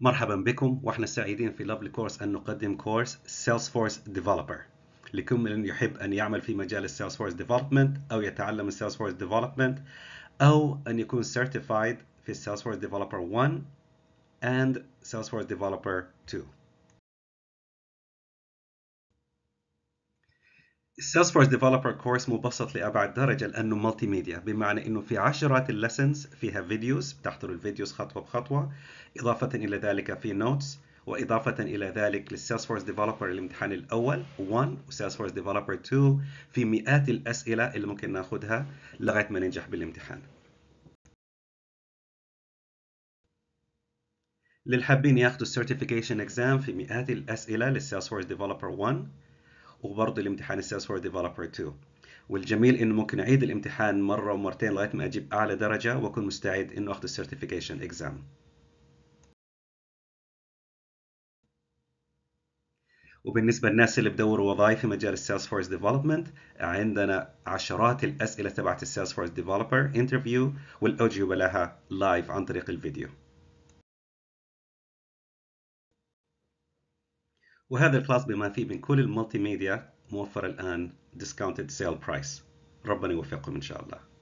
مرحبا بكم واحنا سعيدين في لافلي كورس ان نقدم كورس Salesforce Developer لكل من يحب ان يعمل في مجال فورس ديفلوبمنت او يتعلم فورس ديفلوبمنت او ان يكون certified في Salesforce Developer 1 and Salesforce Developer 2 فورس ديفلوبر كورس مبسط لأبعد درجة لأنه مالتي ميديا بمعنى أنه في عشرات اللسنز فيها فيديوز بتحضروا الفيديوز خطوة بخطوة إضافة إلى ذلك في نوتس وإضافة إلى ذلك فورس ديفلوبر الامتحان الأول 1 فورس ديفلوبر 2 في مئات الأسئلة اللي ممكن ناخدها لغاية ما ننجح بالامتحان للحابين ياخدوا السيرتيفيكيشن اكزام في مئات الأسئلة فورس ديفلوبر 1 وبرضه الامتحان السيلز فور ديفلوبر 2 والجميل انه ممكن اعيد الامتحان مره ومرتين لغايه ما اجيب اعلى درجه واكون مستعد انه اخذ السيرتيفيكيشن اكزام وبالنسبة للناس اللي بدوروا وظائف في مجال السيلز فورس ديفلوبمنت عندنا عشرات الأسئلة تبعت السيلز فورس ديفلوبر انترفيو والأجوبة لها لايف عن طريق الفيديو وهذا الكلاس بما فيه من كل المالتي ميديا موفر الآن discounted sale price ربنا يوفقكم إن شاء الله